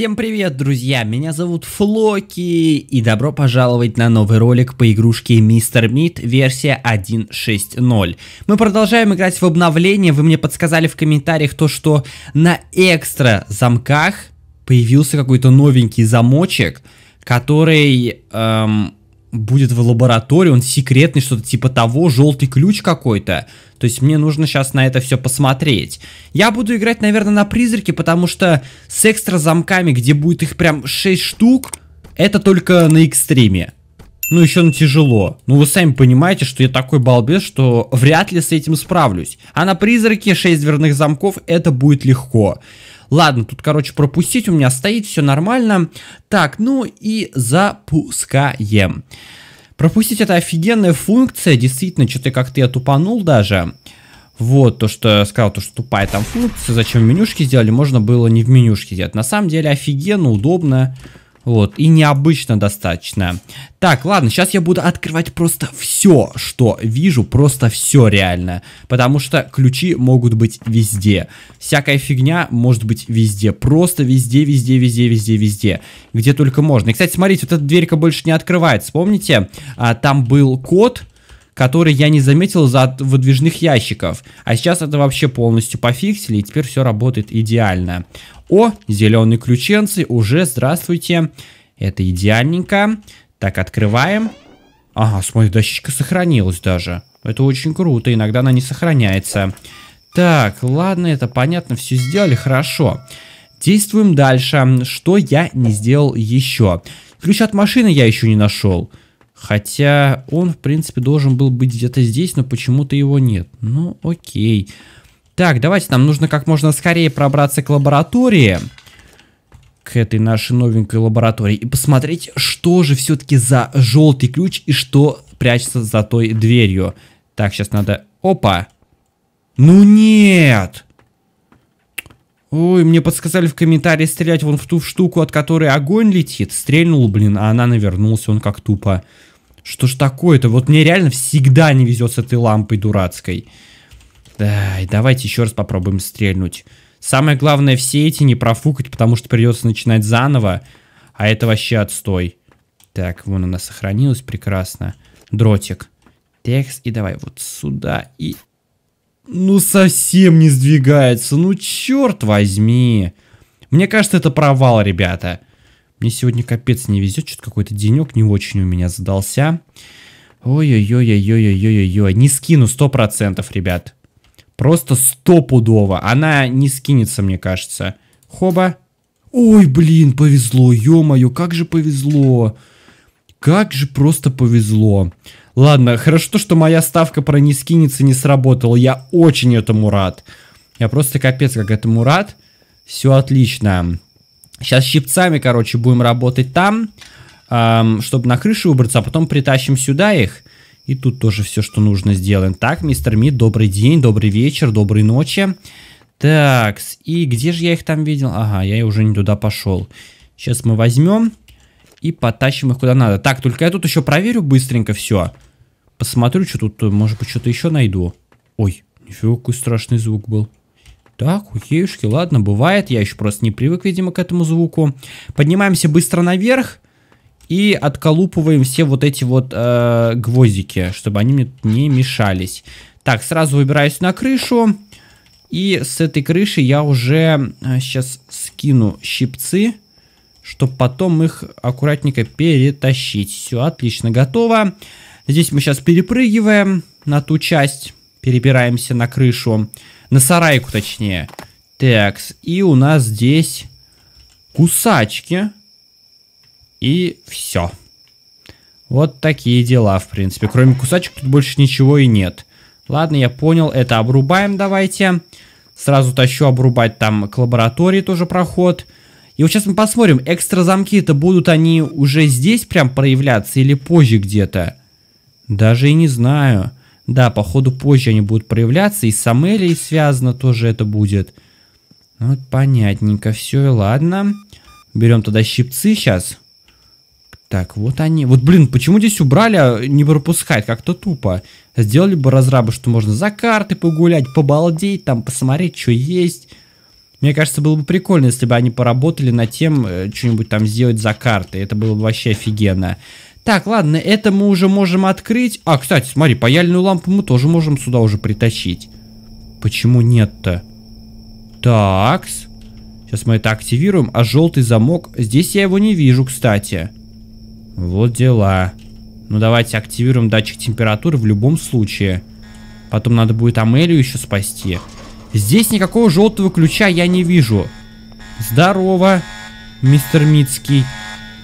Всем привет, друзья! Меня зовут Флоки, и добро пожаловать на новый ролик по игрушке Мистер Мид, версия 1.6.0. Мы продолжаем играть в обновление, вы мне подсказали в комментариях то, что на экстра замках появился какой-то новенький замочек, который эм, будет в лаборатории, он секретный, что-то типа того, желтый ключ какой-то. То есть мне нужно сейчас на это все посмотреть. Я буду играть, наверное, на призраке, потому что с экстра замками, где будет их прям 6 штук, это только на экстриме. Ну, еще на тяжело. Ну, вы сами понимаете, что я такой балбес, что вряд ли с этим справлюсь. А на призраке 6 дверных замков это будет легко. Ладно, тут, короче, пропустить у меня стоит, все нормально. Так, ну и запускаем. Пропустить это офигенная функция, действительно, что-то как-то я тупанул даже. Вот, то, что я сказал, то, что тупая там функция, зачем в менюшке сделали, можно было не в менюшке делать. На самом деле офигенно, удобно. Вот, и необычно достаточно. Так, ладно, сейчас я буду открывать просто все, что вижу, просто все реально. Потому что ключи могут быть везде. Всякая фигня может быть везде. Просто везде, везде, везде, везде, везде. Где только можно. И, кстати, смотрите, вот эта дверька больше не открывается. Помните, а, там был код который я не заметил за выдвижных ящиков. А сейчас это вообще полностью пофиксили, и теперь все работает идеально. О, зеленые ключенцы, уже здравствуйте. Это идеальненько. Так, открываем. Ага, смотри, дощечка сохранилась даже. Это очень круто, иногда она не сохраняется. Так, ладно, это понятно, все сделали, хорошо. Действуем дальше. Что я не сделал еще? Ключ от машины я еще не нашел. Хотя он, в принципе, должен был быть где-то здесь, но почему-то его нет. Ну, окей. Так, давайте, нам нужно как можно скорее пробраться к лаборатории. К этой нашей новенькой лаборатории. И посмотреть, что же все-таки за желтый ключ и что прячется за той дверью. Так, сейчас надо... Опа! Ну нет! Ой, мне подсказали в комментарии стрелять вон в ту штуку, от которой огонь летит. Стрельнул, блин, а она навернулась, он как тупо. Что ж такое-то? Вот мне реально всегда не везет с этой лампой дурацкой. Дай, давайте еще раз попробуем стрельнуть. Самое главное все эти не профукать, потому что придется начинать заново. А это вообще отстой. Так, вон она сохранилась прекрасно. Дротик. Текст. И давай вот сюда. И... Ну совсем не сдвигается. Ну черт возьми. Мне кажется, это провал, ребята. Ребята. Мне сегодня капец не везет, что-то какой-то денек не очень у меня задался. Ой-ой-ой-ой-ой-ой-ой-ой. Не скину 100%, ребят. Просто стопудово. Она не скинется, мне кажется. Хоба. Ой, блин, повезло. Ё-моё, как же повезло. Как же просто повезло. Ладно, хорошо, что моя ставка про не скинется не сработала. Я очень этому рад. Я просто капец как этому рад. Все отлично. Сейчас щипцами, короче, будем работать там, эм, чтобы на крышу выбраться, а потом притащим сюда их. И тут тоже все, что нужно, сделаем. Так, мистер Мид, добрый день, добрый вечер, доброй ночи. Так, и где же я их там видел? Ага, я уже не туда пошел. Сейчас мы возьмем и потащим их куда надо. Так, только я тут еще проверю быстренько все. Посмотрю, что тут, может быть, что-то еще найду. Ой, нифига, какой страшный звук был. Так, окейшки, ладно, бывает. Я еще просто не привык, видимо, к этому звуку. Поднимаемся быстро наверх. И отколупываем все вот эти вот э, гвоздики, чтобы они мне не мешались. Так, сразу выбираюсь на крышу. И с этой крыши я уже сейчас э, скину щипцы, чтобы потом их аккуратненько перетащить. Все, отлично, готово. Здесь мы сейчас перепрыгиваем на ту часть. Перебираемся на крышу. На сарайку, точнее. Так, и у нас здесь кусачки. И все. Вот такие дела, в принципе. Кроме кусачек тут больше ничего и нет. Ладно, я понял, это обрубаем давайте. Сразу тащу обрубать там к лаборатории тоже проход. И вот сейчас мы посмотрим, экстра замки-то будут они уже здесь прям проявляться или позже где-то? Даже и не знаю. Да, походу позже они будут проявляться. И с Амелией связано тоже это будет. Ну вот понятненько все, ладно. Берем тогда щипцы сейчас. Так, вот они. Вот, блин, почему здесь убрали, а не пропускать? Как-то тупо. Сделали бы разрабы, что можно за карты погулять, побалдеть, там, посмотреть, что есть. Мне кажется, было бы прикольно, если бы они поработали над тем, э, что-нибудь там сделать за карты. Это было бы вообще офигенно. Так, ладно, это мы уже можем открыть. А, кстати, смотри, паяльную лампу мы тоже можем сюда уже притащить. Почему нет-то? Такс. Сейчас мы это активируем, а желтый замок... Здесь я его не вижу, кстати. Вот дела. Ну, давайте активируем датчик температуры в любом случае. Потом надо будет Амелию еще спасти. Здесь никакого желтого ключа я не вижу. Здорово, мистер Мицкий.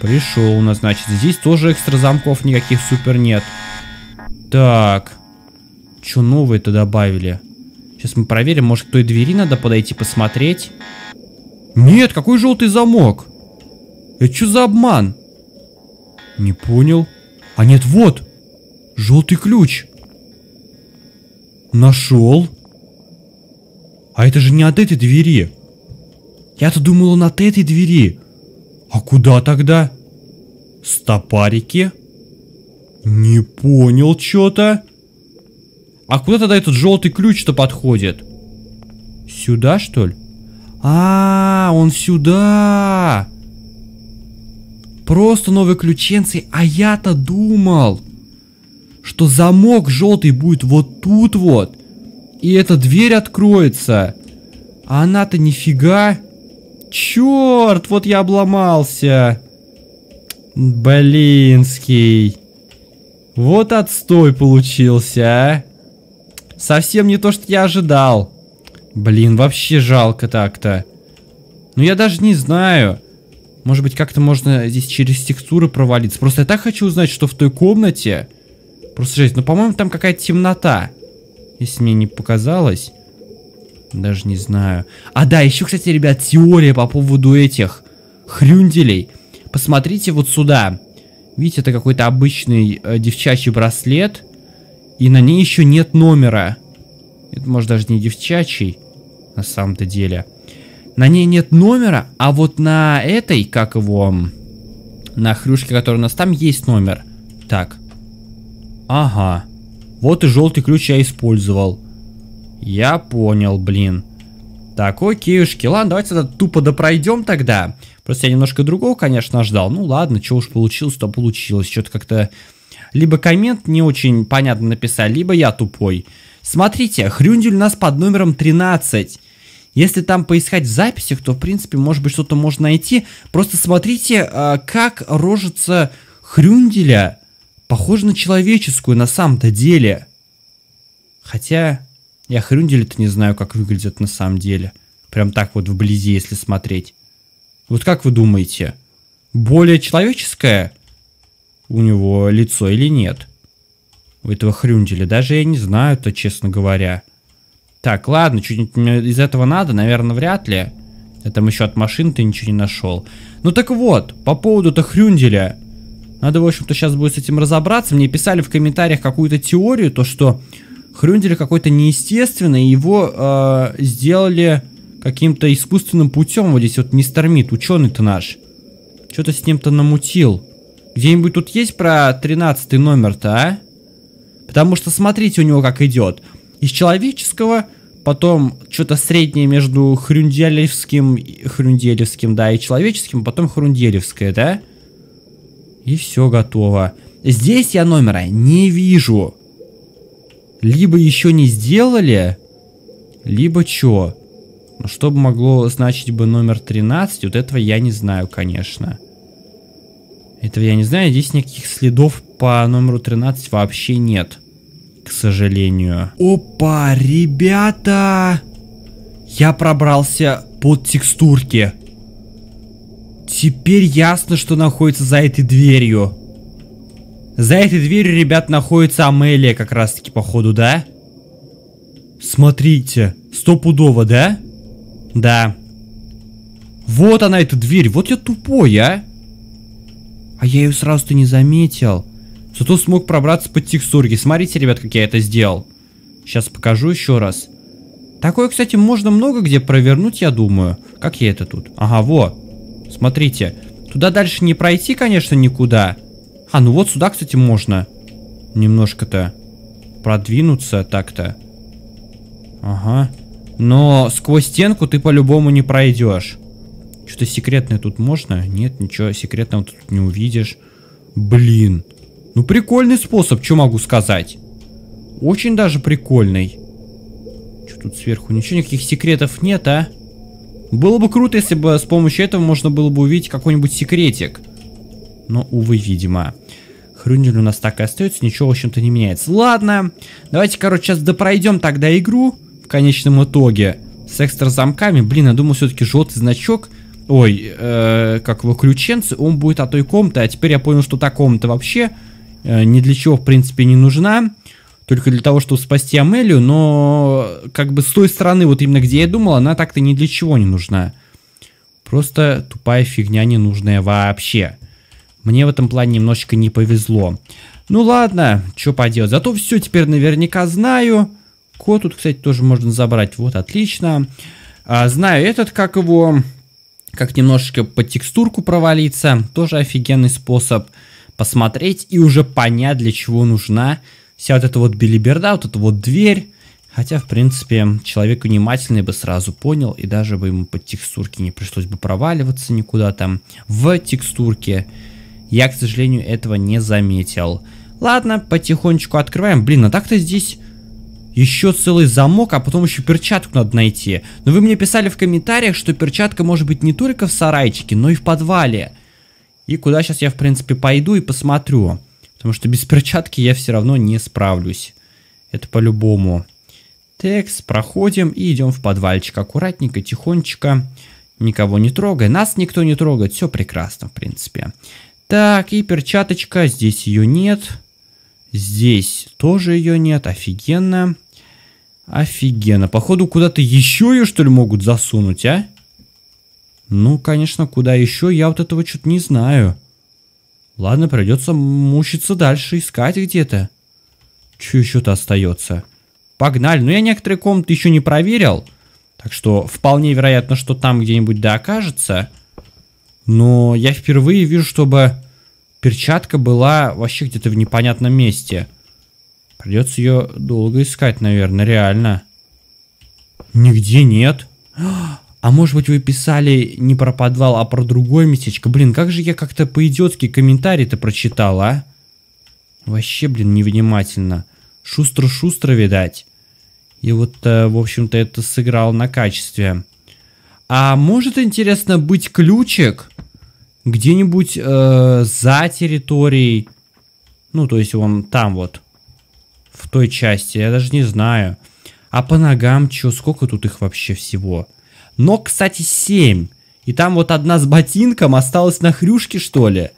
Пришел у нас, значит. Здесь тоже экстра замков никаких супер нет. Так. Что новое-то добавили? Сейчас мы проверим. Может, к той двери надо подойти посмотреть? Нет, какой желтый замок? Это что за обман? Не понял. А нет, вот. Желтый ключ. Нашел. А это же не от этой двери. Я-то думал, он от этой двери. А куда тогда? Стопарики? Не понял что-то. А куда тогда этот желтый ключ-то подходит? Сюда, что ли? А, -а, а, он сюда. Просто новые ключенцы, а я-то думал, что замок желтый будет вот тут вот. И эта дверь откроется. А она-то нифига. Черт, вот я обломался. Блинский. Вот отстой получился, а. Совсем не то, что я ожидал. Блин, вообще жалко так-то. Ну я даже не знаю. Может быть, как-то можно здесь через текстуры провалиться. Просто я так хочу узнать, что в той комнате. Просто жесть. Ну, по-моему, там какая-то темнота. Если мне не показалось. Даже не знаю. А да, еще, кстати, ребят, теория по поводу этих хрюнделей. Посмотрите вот сюда. Видите, это какой-то обычный э, девчачий браслет. И на ней еще нет номера. Это, может, даже не девчачий, на самом-то деле. На ней нет номера, а вот на этой, как его... На хрюшке, которая у нас там, есть номер. Так. Ага. Вот и желтый ключ я использовал. Я понял, блин. Так, окей, ушки. Ладно, давайте тогда тупо допройдем тогда. Просто я немножко другого, конечно, ждал. Ну ладно, что уж получилось, то получилось. Что-то как-то... Либо коммент не очень понятно написали, либо я тупой. Смотрите, Хрюндель у нас под номером 13. Если там поискать в записях, то, в принципе, может быть, что-то можно найти. Просто смотрите, а, как рожица Хрюнделя похожа на человеческую на самом-то деле. Хотя я Хрюнделя-то не знаю, как выглядит на самом деле. Прям так вот вблизи, если смотреть. Вот как вы думаете, более человеческое у него лицо или нет? У этого хрюнделя даже я не знаю, это честно говоря. Так, ладно, что-нибудь из этого надо, наверное, вряд ли. Я там еще от машин ты ничего не нашел. Ну так вот, по поводу-то хрюнделя. Надо, в общем-то, сейчас будет с этим разобраться. Мне писали в комментариях какую-то теорию, то что Хрюндель какой-то неестественный, его э, сделали каким-то искусственным путем вот здесь вот не стормит, ученый-то наш. Что-то с ним-то намутил. Где-нибудь тут есть про 13 номер-то, а? Потому что смотрите у него как идет. Из человеческого, потом что-то среднее между хрюнделевским, хрюнделевским, да, и человеческим, потом хрюнделевское, да? И все готово. Здесь я номера не вижу. Либо еще не сделали, либо что. Но ну, что бы могло значить бы номер 13, вот этого я не знаю, конечно. Этого я не знаю, здесь никаких следов по номеру 13 вообще нет. К сожалению. Опа, ребята! Я пробрался под текстурки. Теперь ясно, что находится за этой дверью. За этой дверью, ребят, находится Амелия как раз-таки, походу, да? Смотрите, стопудово, да? Да. Вот она, эта дверь. Вот я тупой, а. А я ее сразу-то не заметил. Зато смог пробраться под текстурки. Смотрите, ребят, как я это сделал. Сейчас покажу еще раз. Такое, кстати, можно много где провернуть, я думаю. Как я это тут? Ага, во. Смотрите. Туда дальше не пройти, конечно, никуда. А, ну вот сюда, кстати, можно. Немножко-то продвинуться так-то. Ага. Ага. Но сквозь стенку ты по-любому не пройдешь. Что-то секретное тут можно? Нет, ничего секретного тут не увидишь. Блин. Ну прикольный способ, что могу сказать. Очень даже прикольный. Что тут сверху? Ничего, никаких секретов нет, а? Было бы круто, если бы с помощью этого можно было бы увидеть какой-нибудь секретик. Но, увы, видимо. Хрюндель у нас так и остается, ничего, в общем-то, не меняется. Ладно, давайте, короче, сейчас допройдем тогда игру в конечном итоге. С экстра замками, блин, я думал, все-таки желтый значок, ой, э, как его, ключенцы, он будет от той комнаты, а теперь я понял, что та комната вообще э, ни для чего, в принципе, не нужна, только для того, чтобы спасти Амелию, но как бы с той стороны, вот именно где я думал, она так-то ни для чего не нужна. Просто тупая фигня ненужная вообще. Мне в этом плане немножечко не повезло. Ну ладно, что поделать. Зато все теперь наверняка знаю. Ко тут, кстати, тоже можно забрать. Вот, отлично. А, знаю этот, как его... Как немножечко по текстурку провалиться. Тоже офигенный способ посмотреть и уже понять, для чего нужна вся вот эта вот билиберда, вот эта вот дверь. Хотя, в принципе, человек внимательный бы сразу понял, и даже бы ему по текстурке не пришлось бы проваливаться никуда там. В текстурке я, к сожалению, этого не заметил. Ладно, потихонечку открываем. Блин, а так-то здесь еще целый замок, а потом еще перчатку надо найти. Но вы мне писали в комментариях, что перчатка может быть не только в сарайчике, но и в подвале. И куда сейчас я, в принципе, пойду и посмотрю. Потому что без перчатки я все равно не справлюсь. Это по-любому. Текс, проходим и идем в подвальчик. Аккуратненько, тихонечко. Никого не трогай. Нас никто не трогает. Все прекрасно, в принципе. Так, и перчаточка. Здесь ее нет. Здесь тоже ее нет. Офигенно. Офигенно. Походу, куда-то еще ее, что ли, могут засунуть, а? Ну, конечно, куда еще, я вот этого что-то не знаю. Ладно, придется мучиться дальше, искать где-то. Че еще-то остается? Погнали. Но ну, я некоторые комнаты еще не проверил. Так что вполне вероятно, что там где-нибудь да окажется. Но я впервые вижу, чтобы перчатка была вообще где-то в непонятном месте. Придется ее долго искать, наверное, реально. Нигде нет. А может быть вы писали не про подвал, а про другое местечко? Блин, как же я как-то по-идиотски комментарий-то прочитал, а? Вообще, блин, невнимательно. Шустро-шустро, видать. И вот, э, в общем-то, это сыграл на качестве. А может, интересно, быть ключик где-нибудь э, за территорией? Ну, то есть он там вот в той части, я даже не знаю. А по ногам, чё, сколько тут их вообще всего? Но, кстати, 7. И там вот одна с ботинком осталась на хрюшке, что ли?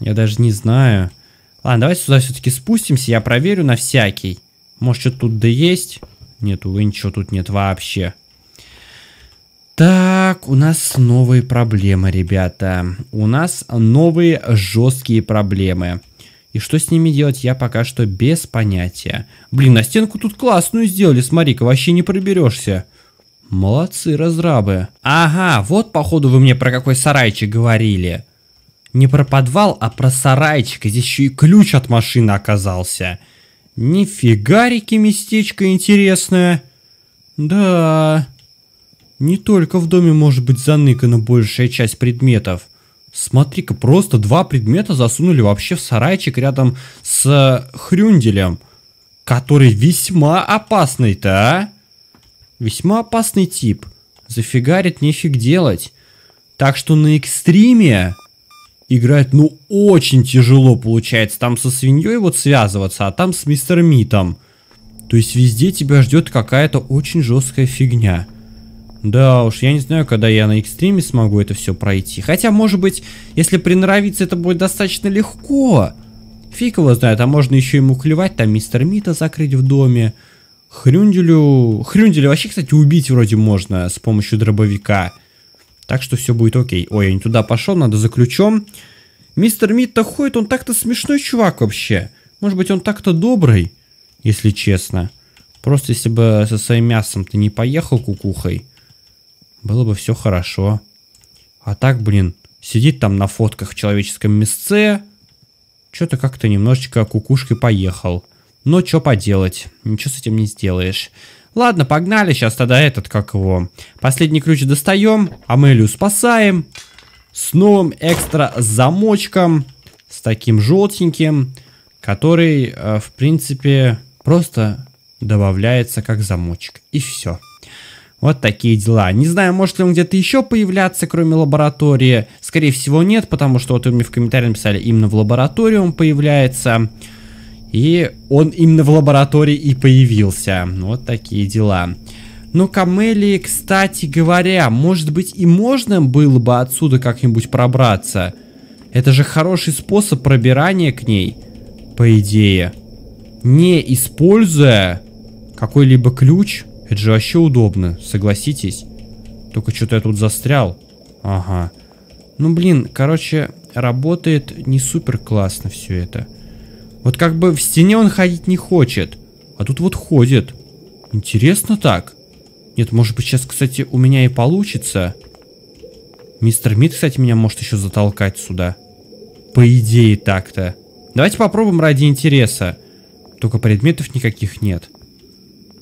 Я даже не знаю. Ладно, давайте сюда все-таки спустимся, я проверю на всякий. Может, что-то тут да есть? Нет, увы, ничего тут нет вообще. Так, у нас новые проблемы, ребята. У нас новые жесткие проблемы. И что с ними делать, я пока что без понятия. Блин, на стенку тут классную сделали, смотри-ка, вообще не проберешься. Молодцы, разрабы. Ага, вот походу вы мне про какой сарайчик говорили. Не про подвал, а про сарайчик. Здесь еще и ключ от машины оказался. Нифигарики местечко интересное. Да, не только в доме может быть заныкана большая часть предметов. Смотри-ка, просто два предмета засунули вообще в сарайчик рядом с э, хрюнделем. Который весьма опасный-то, а? Весьма опасный тип. Зафигарит нефиг делать. Так что на экстриме играть, ну, очень тяжело получается. Там со свиньей вот связываться, а там с мистер Митом. То есть везде тебя ждет какая-то очень жесткая фигня. Да уж, я не знаю, когда я на экстриме смогу это все пройти. Хотя, может быть, если приноровиться, это будет достаточно легко. Фиг его знает, а можно еще ему клевать, там мистер Мита закрыть в доме. Хрюнделю... Хрюнделю вообще, кстати, убить вроде можно с помощью дробовика. Так что все будет окей. Ой, я не туда пошел, надо за ключом. Мистер Митта ходит, он так-то смешной чувак вообще. Может быть, он так-то добрый, если честно. Просто если бы со своим мясом ты не поехал кукухой, было бы все хорошо. А так, блин, сидит там на фотках в человеческом месте, что-то как-то немножечко кукушкой поехал. Но что поделать, ничего с этим не сделаешь. Ладно, погнали, сейчас тогда этот, как его, последний ключ достаем, Амелию спасаем. С новым экстра замочком, с таким желтеньким, который, э, в принципе, просто добавляется как замочек. И все. Вот такие дела. Не знаю, может ли он где-то еще появляться, кроме лаборатории. Скорее всего, нет, потому что вот вы мне в комментариях написали, именно в лаборатории он появляется. И он именно в лаборатории и появился. Ну, вот такие дела. Ну, Камели, кстати говоря, может быть и можно было бы отсюда как-нибудь пробраться. Это же хороший способ пробирания к ней, по идее. Не используя какой-либо ключ это же вообще удобно, согласитесь. Только что-то я тут застрял. Ага. Ну, блин, короче, работает не супер классно все это. Вот как бы в стене он ходить не хочет. А тут вот ходит. Интересно так. Нет, может быть сейчас, кстати, у меня и получится. Мистер Мид, кстати, меня может еще затолкать сюда. По идее так-то. Давайте попробуем ради интереса. Только предметов никаких нет. Нет.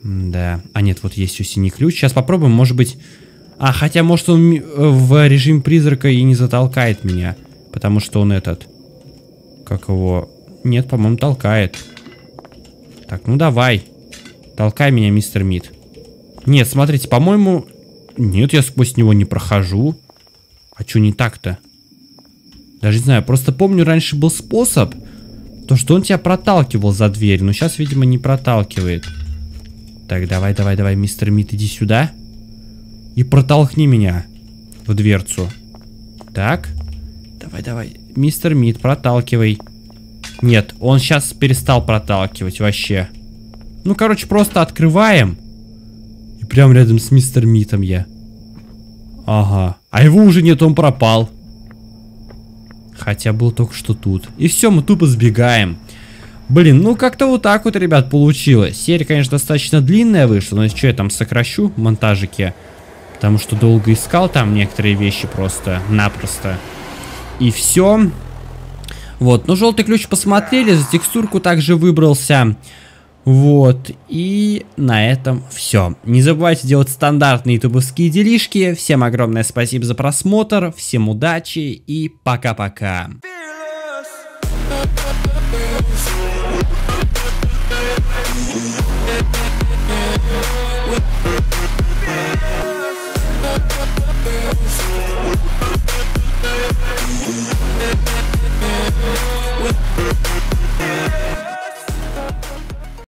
Да. А нет, вот есть у синий ключ. Сейчас попробуем, может быть... А, хотя, может, он э, в режим призрака и не затолкает меня. Потому что он этот... Как его... Нет, по-моему, толкает. Так, ну давай. Толкай меня, мистер Мид. Нет, смотрите, по-моему... Нет, я сквозь него не прохожу. А что не так-то? Даже не знаю, просто помню, раньше был способ, то что он тебя проталкивал за дверь, но сейчас, видимо, не проталкивает. Так, давай, давай, давай, мистер Мит, иди сюда. И протолкни меня в дверцу. Так. Давай, давай. Мистер Мит, проталкивай. Нет, он сейчас перестал проталкивать вообще. Ну, короче, просто открываем. И прям рядом с мистер Митом я. Ага. А его уже нет, он пропал. Хотя был только что тут. И все, мы тупо сбегаем. Блин, ну как-то вот так вот, ребят, получилось. Серия, конечно, достаточно длинная вышла, но что я там сокращу монтажики, Потому что долго искал там некоторые вещи просто-напросто. И все. Вот, ну желтый ключ посмотрели, за текстурку также выбрался. Вот, и на этом все. Не забывайте делать стандартные ютубовские делишки. Всем огромное спасибо за просмотр, всем удачи и пока-пока. Thank